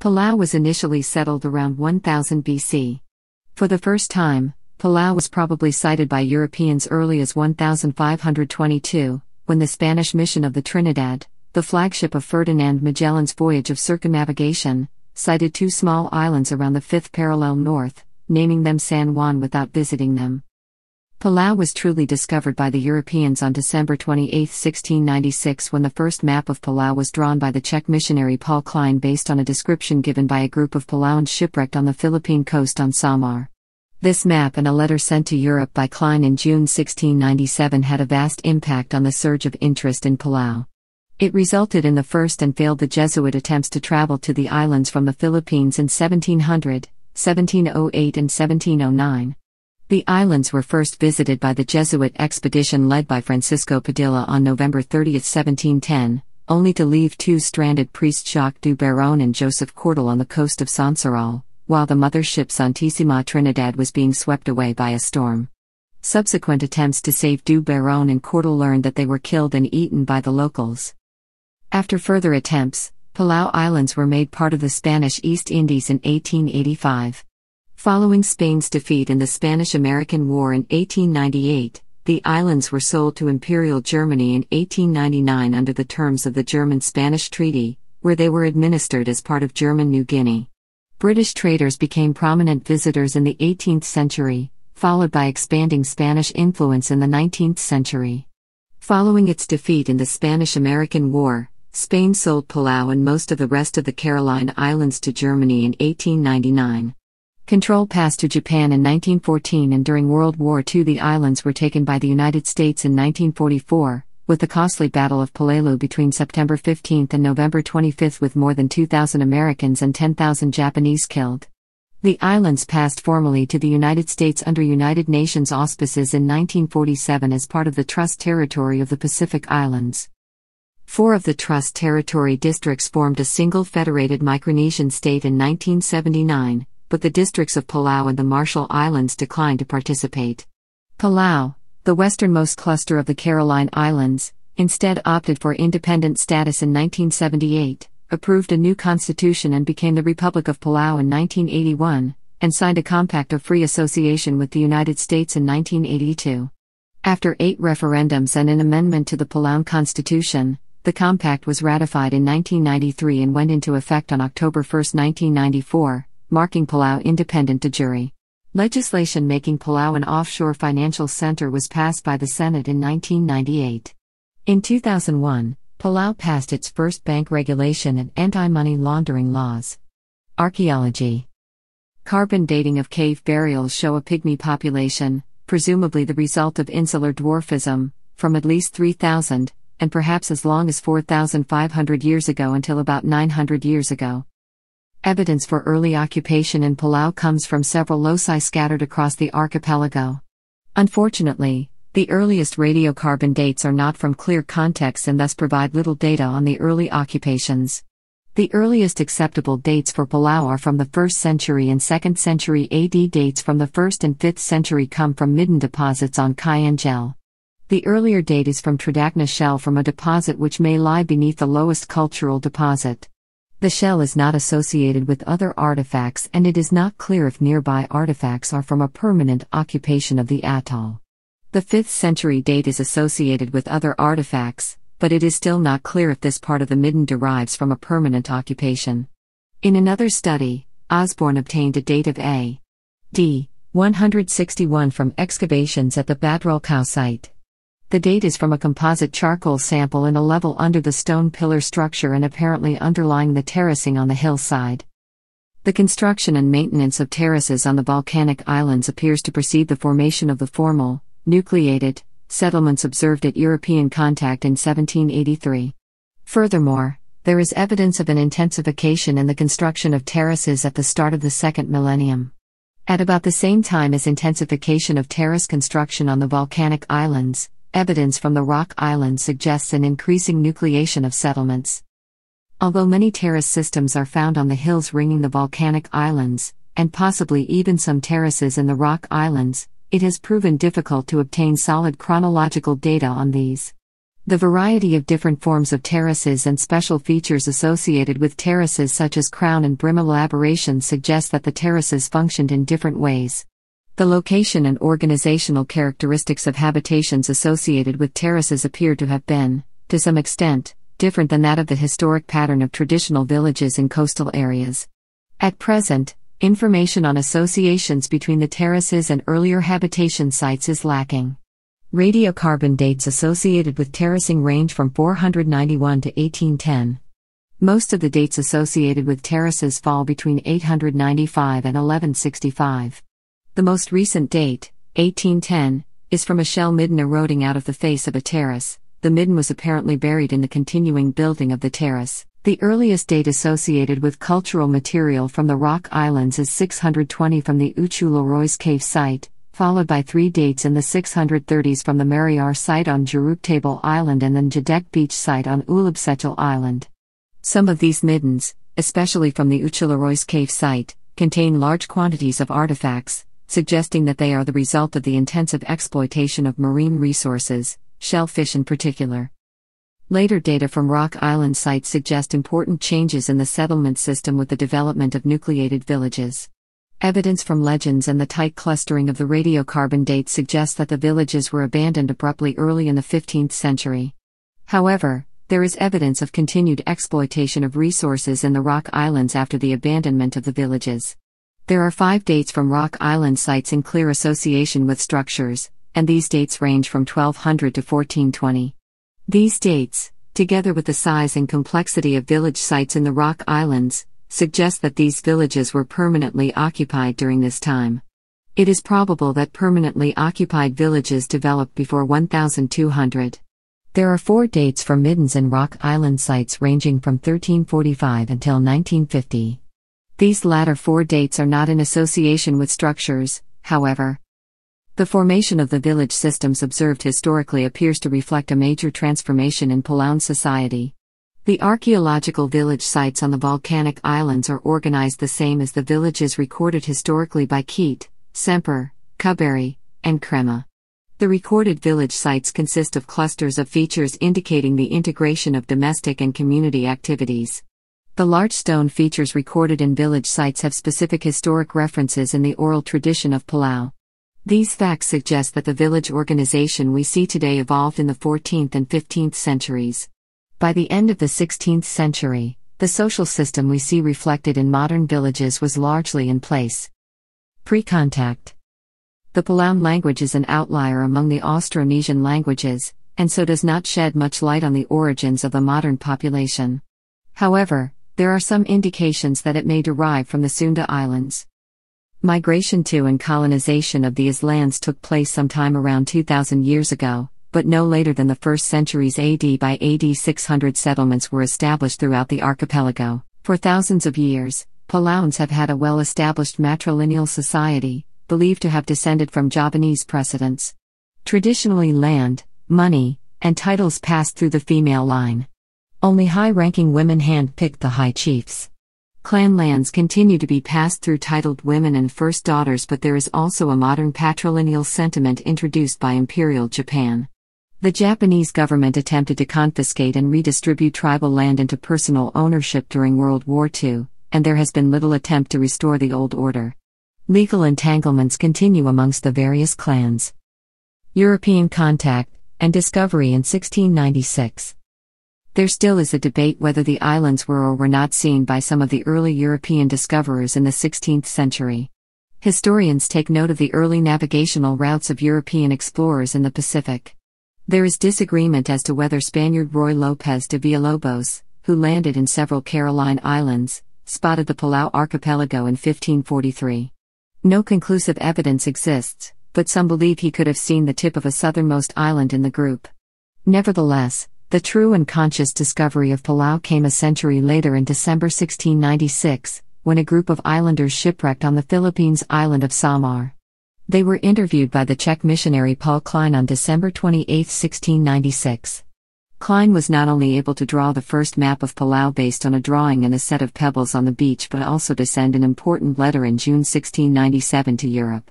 Palau was initially settled around 1000 BC. For the first time, Palau was probably sighted by Europeans early as 1522, when the Spanish mission of the Trinidad, the flagship of Ferdinand Magellan's voyage of circumnavigation, sighted two small islands around the 5th parallel north, naming them San Juan without visiting them. Palau was truly discovered by the Europeans on December 28, 1696, when the first map of Palau was drawn by the Czech missionary Paul Klein based on a description given by a group of Palauans shipwrecked on the Philippine coast on Samar. This map and a letter sent to Europe by Klein in June 1697 had a vast impact on the surge of interest in Palau. It resulted in the first and failed the Jesuit attempts to travel to the islands from the Philippines in 1700, 1708, and 1709. The islands were first visited by the Jesuit expedition led by Francisco Padilla on November 30, 1710, only to leave two stranded priests Jacques du Baron and Joseph Cordel on the coast of Sansoral, while the mother ship Santissima Trinidad was being swept away by a storm. Subsequent attempts to save du Baron and Cordel learned that they were killed and eaten by the locals. After further attempts, Palau Islands were made part of the Spanish East Indies in 1885. Following Spain's defeat in the Spanish American War in 1898, the islands were sold to Imperial Germany in 1899 under the terms of the German Spanish Treaty, where they were administered as part of German New Guinea. British traders became prominent visitors in the 18th century, followed by expanding Spanish influence in the 19th century. Following its defeat in the Spanish American War, Spain sold Palau and most of the rest of the Caroline Islands to Germany in 1899. Control passed to Japan in 1914 and during World War II the islands were taken by the United States in 1944, with the costly Battle of Palelu between September 15 and November 25 with more than 2,000 Americans and 10,000 Japanese killed. The islands passed formally to the United States under United Nations auspices in 1947 as part of the Trust Territory of the Pacific Islands. Four of the Trust Territory districts formed a single federated Micronesian state in 1979, but the districts of Palau and the Marshall Islands declined to participate. Palau, the westernmost cluster of the Caroline Islands, instead opted for independent status in 1978, approved a new constitution and became the Republic of Palau in 1981, and signed a compact of free association with the United States in 1982. After eight referendums and an amendment to the Palau constitution, the compact was ratified in 1993 and went into effect on October 1, 1994, marking Palau independent de jure. Legislation making Palau an offshore financial center was passed by the Senate in 1998. In 2001, Palau passed its first bank regulation and anti money laundering laws. Archaeology Carbon dating of cave burials show a pygmy population, presumably the result of insular dwarfism, from at least 3,000, and perhaps as long as 4,500 years ago until about 900 years ago. Evidence for early occupation in Palau comes from several loci scattered across the archipelago. Unfortunately, the earliest radiocarbon dates are not from clear contexts and thus provide little data on the early occupations. The earliest acceptable dates for Palau are from the 1st century and 2nd century AD. Dates from the 1st and 5th century come from midden deposits on Cayenne The earlier date is from Tridacna shell from a deposit which may lie beneath the lowest cultural deposit. The shell is not associated with other artifacts and it is not clear if nearby artifacts are from a permanent occupation of the atoll. The 5th century date is associated with other artifacts, but it is still not clear if this part of the midden derives from a permanent occupation. In another study, Osborne obtained a date of A. D. 161 from excavations at the Badrul site. The date is from a composite charcoal sample in a level under the stone pillar structure and apparently underlying the terracing on the hillside. The construction and maintenance of terraces on the volcanic islands appears to precede the formation of the formal, nucleated, settlements observed at European contact in 1783. Furthermore, there is evidence of an intensification in the construction of terraces at the start of the second millennium. At about the same time as intensification of terrace construction on the volcanic islands, evidence from the Rock Island suggests an increasing nucleation of settlements. Although many terrace systems are found on the hills ringing the volcanic islands, and possibly even some terraces in the Rock Islands, it has proven difficult to obtain solid chronological data on these. The variety of different forms of terraces and special features associated with terraces, such as crown and brim elaborations, suggest that the terraces functioned in different ways. The location and organizational characteristics of habitations associated with terraces appear to have been, to some extent, different than that of the historic pattern of traditional villages in coastal areas. At present, information on associations between the terraces and earlier habitation sites is lacking. Radiocarbon dates associated with terracing range from 491 to 1810. Most of the dates associated with terraces fall between 895 and 1165. The most recent date, 1810, is from a shell midden eroding out of the face of a terrace. The midden was apparently buried in the continuing building of the terrace. The earliest date associated with cultural material from the Rock Islands is 620 from the Uchu Leroy's cave site, followed by three dates in the 630s from the Mariar site on Table Island and then Jedek Beach site on Ulubsechel Island. Some of these middens, especially from the Uchu Leroy's cave site, contain large quantities of artifacts, suggesting that they are the result of the intensive exploitation of marine resources, shellfish in particular. Later data from Rock Island sites suggest important changes in the settlement system with the development of nucleated villages. Evidence from legends and the tight clustering of the radiocarbon dates suggests that the villages were abandoned abruptly early in the 15th century. However, there is evidence of continued exploitation of resources in the Rock Islands after the abandonment of the villages. There are five dates from Rock Island sites in clear association with structures, and these dates range from 1200 to 1420. These dates, together with the size and complexity of village sites in the Rock Islands, suggest that these villages were permanently occupied during this time. It is probable that permanently occupied villages developed before 1200. There are four dates for middens and rock island sites ranging from 1345 until 1950. These latter four dates are not in association with structures, however. The formation of the village systems observed historically appears to reflect a major transformation in Palaun society. The archaeological village sites on the volcanic islands are organized the same as the villages recorded historically by Keat, Semper, Cubberry, and Crema. The recorded village sites consist of clusters of features indicating the integration of domestic and community activities. The large stone features recorded in village sites have specific historic references in the oral tradition of Palau. These facts suggest that the village organization we see today evolved in the 14th and 15th centuries. By the end of the 16th century, the social system we see reflected in modern villages was largely in place. Pre contact. The Palau language is an outlier among the Austronesian languages, and so does not shed much light on the origins of the modern population. However, there are some indications that it may derive from the Sunda Islands. Migration to and colonization of these lands took place sometime around 2000 years ago, but no later than the first centuries AD by AD 600 settlements were established throughout the archipelago. For thousands of years, Palauans have had a well established matrilineal society, believed to have descended from Javanese precedents. Traditionally, land, money, and titles passed through the female line. Only high ranking women handpicked the high chiefs. Clan lands continue to be passed through titled women and first daughters, but there is also a modern patrilineal sentiment introduced by Imperial Japan. The Japanese government attempted to confiscate and redistribute tribal land into personal ownership during World War II, and there has been little attempt to restore the old order. Legal entanglements continue amongst the various clans. European contact and discovery in 1696. There still is a debate whether the islands were or were not seen by some of the early European discoverers in the 16th century. Historians take note of the early navigational routes of European explorers in the Pacific. There is disagreement as to whether Spaniard Roy Lopez de Villalobos, who landed in several Caroline Islands, spotted the Palau archipelago in 1543. No conclusive evidence exists, but some believe he could have seen the tip of a southernmost island in the group. Nevertheless, the true and conscious discovery of Palau came a century later in December 1696, when a group of islanders shipwrecked on the Philippines island of Samar. They were interviewed by the Czech missionary Paul Klein on December 28, 1696. Klein was not only able to draw the first map of Palau based on a drawing and a set of pebbles on the beach but also to send an important letter in June 1697 to Europe.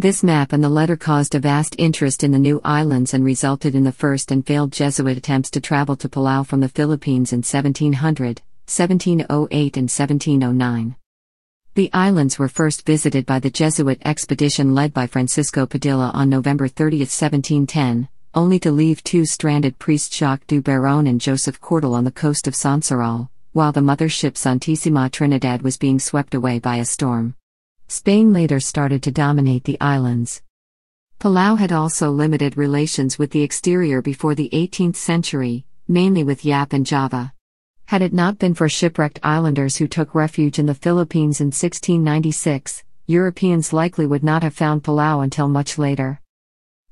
This map and the letter caused a vast interest in the new islands and resulted in the first and failed Jesuit attempts to travel to Palau from the Philippines in 1700, 1708, and 1709. The islands were first visited by the Jesuit expedition led by Francisco Padilla on November 30, 1710, only to leave two stranded priests Jacques du Baron and Joseph Cordel on the coast of Sansoral, while the mother ship Santissima Trinidad was being swept away by a storm. Spain later started to dominate the islands. Palau had also limited relations with the exterior before the 18th century, mainly with Yap and Java. Had it not been for shipwrecked islanders who took refuge in the Philippines in 1696, Europeans likely would not have found Palau until much later.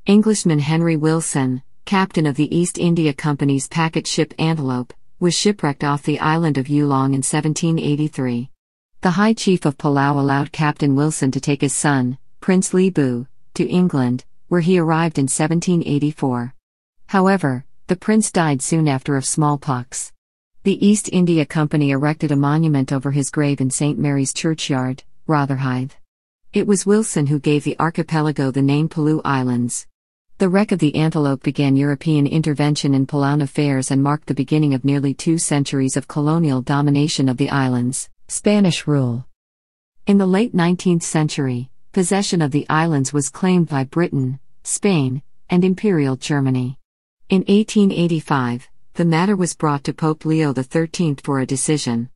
Englishman Henry Wilson, captain of the East India Company's packet ship Antelope, was shipwrecked off the island of Ulong in 1783. The High Chief of Palau allowed Captain Wilson to take his son, Prince Libu, to England, where he arrived in 1784. However, the prince died soon after of smallpox. The East India Company erected a monument over his grave in St. Mary's Churchyard, Rotherhithe. It was Wilson who gave the archipelago the name Palau Islands. The wreck of the Antelope began European intervention in Palauan affairs and marked the beginning of nearly two centuries of colonial domination of the islands. Spanish rule. In the late 19th century, possession of the islands was claimed by Britain, Spain, and Imperial Germany. In 1885, the matter was brought to Pope Leo XIII for a decision.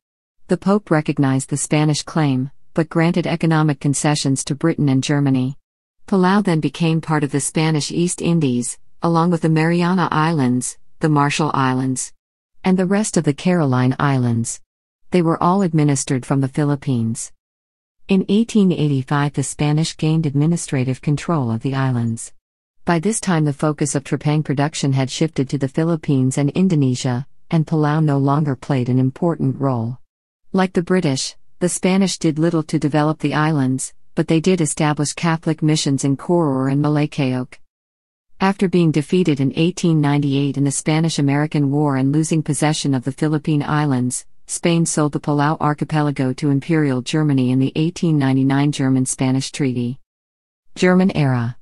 The Pope recognized the Spanish claim, but granted economic concessions to Britain and Germany. Palau then became part of the Spanish East Indies, along with the Mariana Islands, the Marshall Islands, and the rest of the Caroline Islands they were all administered from the Philippines. In 1885, the Spanish gained administrative control of the islands. By this time, the focus of trepang production had shifted to the Philippines and Indonesia, and Palau no longer played an important role. Like the British, the Spanish did little to develop the islands, but they did establish Catholic missions in Koror and Malaccayoc. After being defeated in 1898 in the Spanish American War and losing possession of the Philippine Islands, Spain sold the Palau archipelago to Imperial Germany in the 1899 German Spanish Treaty. German era.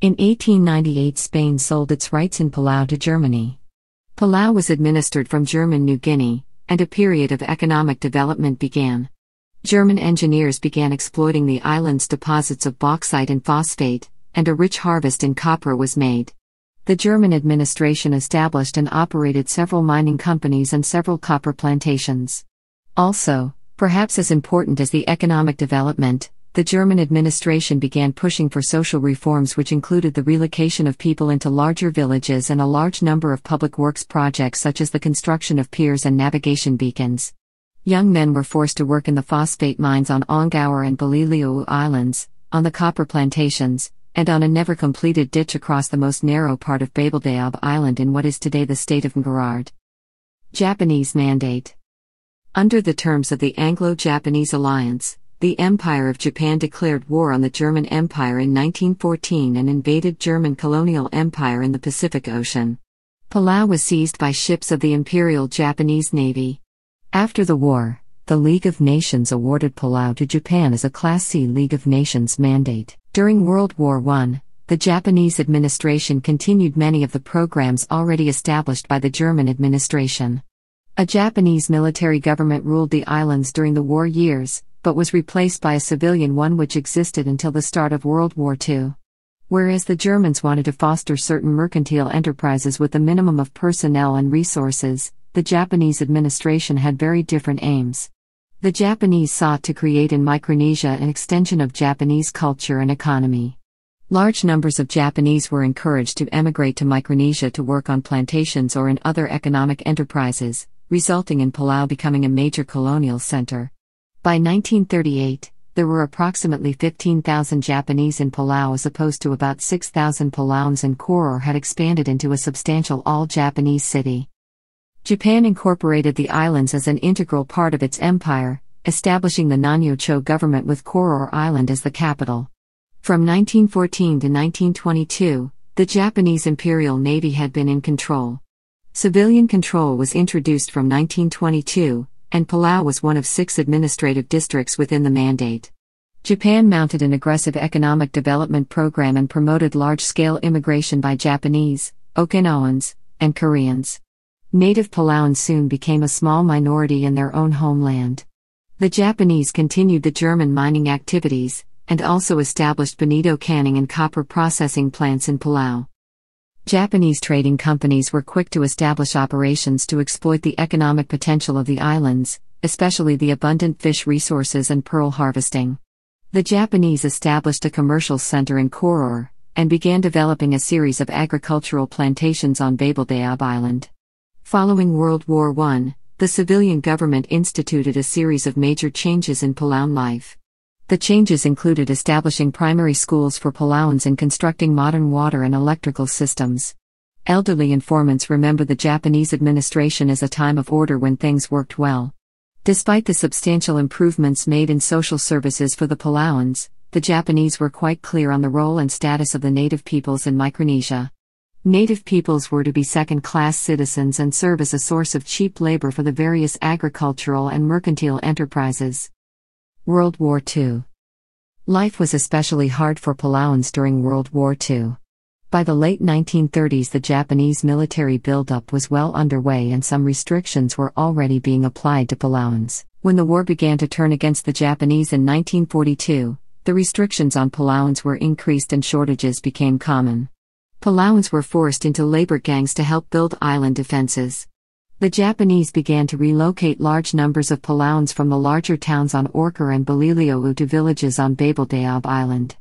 In 1898, Spain sold its rights in Palau to Germany. Palau was administered from German New Guinea, and a period of economic development began. German engineers began exploiting the island's deposits of bauxite and phosphate, and a rich harvest in copper was made the German administration established and operated several mining companies and several copper plantations. Also, perhaps as important as the economic development, the German administration began pushing for social reforms, which included the relocation of people into larger villages and a large number of public works projects, such as the construction of piers and navigation beacons. Young men were forced to work in the phosphate mines on Ongauer and Baliliu Islands, on the copper plantations, and on a never completed ditch across the most narrow part of Babeldaob Island in what is today the state of Ngarard. Japanese Mandate Under the terms of the Anglo Japanese Alliance, the Empire of Japan declared war on the German Empire in 1914 and invaded German colonial empire in the Pacific Ocean. Palau was seized by ships of the Imperial Japanese Navy. After the war, the League of Nations awarded Palau to Japan as a Class C League of Nations mandate. During World War I, the Japanese administration continued many of the programs already established by the German administration. A Japanese military government ruled the islands during the war years, but was replaced by a civilian one which existed until the start of World War II. Whereas the Germans wanted to foster certain mercantile enterprises with a minimum of personnel and resources, the Japanese administration had very different aims. The Japanese sought to create in Micronesia an extension of Japanese culture and economy. Large numbers of Japanese were encouraged to emigrate to Micronesia to work on plantations or in other economic enterprises, resulting in Palau becoming a major colonial center. By 1938, there were approximately 15,000 Japanese in Palau as opposed to about 6,000 Palauans and Koror had expanded into a substantial all Japanese city. Japan incorporated the islands as an integral part of its empire, establishing the Nanyo-cho government with Koror Island as the capital. From 1914 to 1922, the Japanese Imperial Navy had been in control. Civilian control was introduced from 1922, and Palau was one of six administrative districts within the mandate. Japan mounted an aggressive economic development program and promoted large scale immigration by Japanese, Okinawans, and Koreans native Palawan soon became a small minority in their own homeland. The Japanese continued the German mining activities, and also established bonito canning and copper processing plants in Palau. Japanese trading companies were quick to establish operations to exploit the economic potential of the islands, especially the abundant fish resources and pearl harvesting. The Japanese established a commercial center in Koror and began developing a series of agricultural plantations on Babeldaob Island. Following World War I, the civilian government instituted a series of major changes in Palauan life. The changes included establishing primary schools for Palauans and constructing modern water and electrical systems. Elderly informants remember the Japanese administration as a time of order when things worked well. Despite the substantial improvements made in social services for the Palauans, the Japanese were quite clear on the role and status of the native peoples in Micronesia. Native peoples were to be second class citizens and serve as a source of cheap labor for the various agricultural and mercantile enterprises. World War II Life was especially hard for Palauans during World War II. By the late 1930s, the Japanese military buildup was well underway and some restrictions were already being applied to Palauans. When the war began to turn against the Japanese in 1942, the restrictions on Palauans were increased and shortages became common. Palauans were forced into labor gangs to help build island defenses. The Japanese began to relocate large numbers of Palauans from the larger towns on Orkar and Baliliolu to villages on Babeldaob Island.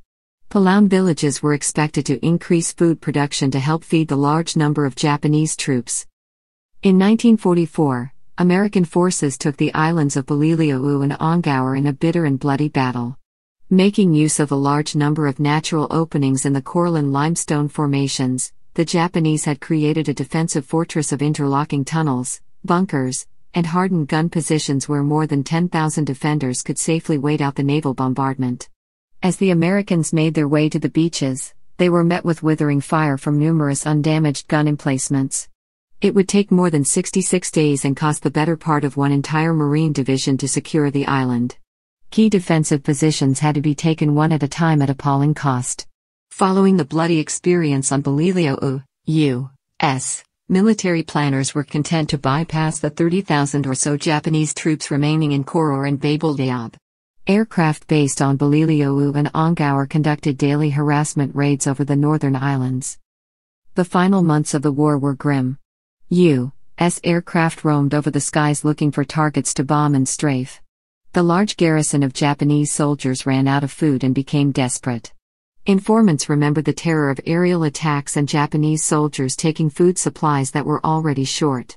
Palaun villages were expected to increase food production to help feed the large number of Japanese troops. In 1944, American forces took the islands of Baliliolu and Ongower in a bitter and bloody battle. Making use of a large number of natural openings in the coral and limestone formations, the Japanese had created a defensive fortress of interlocking tunnels, bunkers, and hardened gun positions where more than 10,000 defenders could safely wait out the naval bombardment. As the Americans made their way to the beaches, they were met with withering fire from numerous undamaged gun emplacements. It would take more than 66 days and cost the better part of one entire Marine division to secure the island. Key defensive positions had to be taken one at a time at appalling cost. Following the bloody experience on Belilio U.S., military planners were content to bypass the 30,000 or so Japanese troops remaining in Koror and Babel Aircraft based on Belilio and Ongaur conducted daily harassment raids over the northern islands. The final months of the war were grim. U.S. aircraft roamed over the skies looking for targets to bomb and strafe. The large garrison of Japanese soldiers ran out of food and became desperate. Informants remembered the terror of aerial attacks and Japanese soldiers taking food supplies that were already short.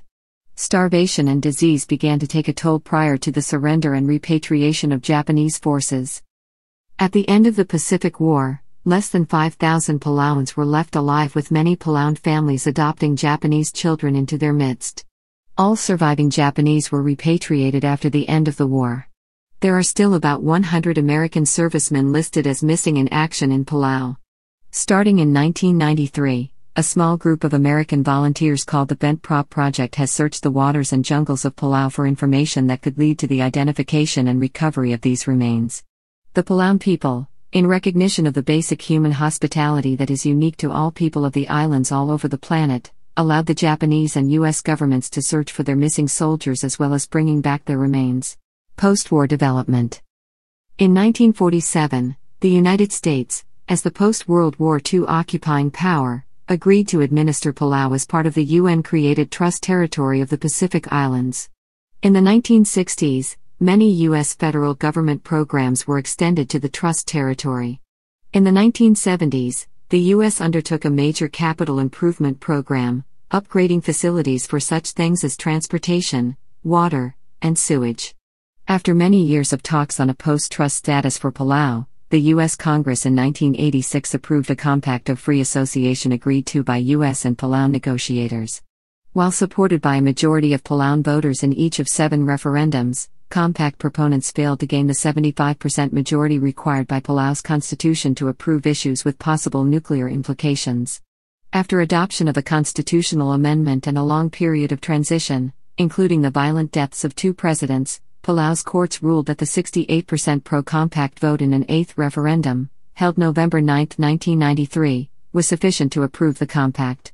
Starvation and disease began to take a toll prior to the surrender and repatriation of Japanese forces. At the end of the Pacific War, less than 5,000 Palauans were left alive, with many Palauan families adopting Japanese children into their midst. All surviving Japanese were repatriated after the end of the war there are still about 100 American servicemen listed as missing in action in Palau. Starting in 1993, a small group of American volunteers called the Bent Prop Project has searched the waters and jungles of Palau for information that could lead to the identification and recovery of these remains. The Palauan people, in recognition of the basic human hospitality that is unique to all people of the islands all over the planet, allowed the Japanese and U.S. governments to search for their missing soldiers as well as bringing back their remains. Post war development. In 1947, the United States, as the post World War II occupying power, agreed to administer Palau as part of the UN created Trust Territory of the Pacific Islands. In the 1960s, many U.S. federal government programs were extended to the Trust Territory. In the 1970s, the U.S. undertook a major capital improvement program, upgrading facilities for such things as transportation, water, and sewage. After many years of talks on a post trust status for Palau, the U.S. Congress in 1986 approved a compact of free association agreed to by U.S. and Palau negotiators. While supported by a majority of Palau voters in each of seven referendums, compact proponents failed to gain the 75% majority required by Palau's constitution to approve issues with possible nuclear implications. After adoption of a constitutional amendment and a long period of transition, including the violent deaths of two presidents, Palau's courts ruled that the 68% pro compact vote in an eighth referendum, held November 9, 1993, was sufficient to approve the compact.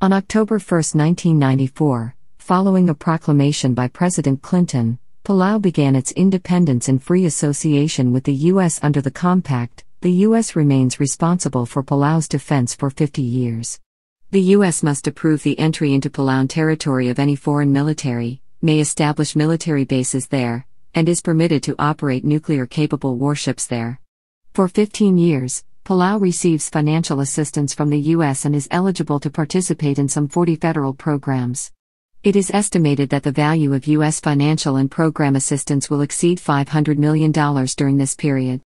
On October 1, 1994, following a proclamation by President Clinton, Palau began its independence and free association with the U.S. under the compact. The U.S. remains responsible for Palau's defense for 50 years. The U.S. must approve the entry into Palaun territory of any foreign military, may establish military bases there, and is permitted to operate nuclear capable warships there. For 15 years, Palau receives financial assistance from the U.S. and is eligible to participate in some 40 federal programs. It is estimated that the value of U.S. financial and program assistance will exceed $500 million during this period.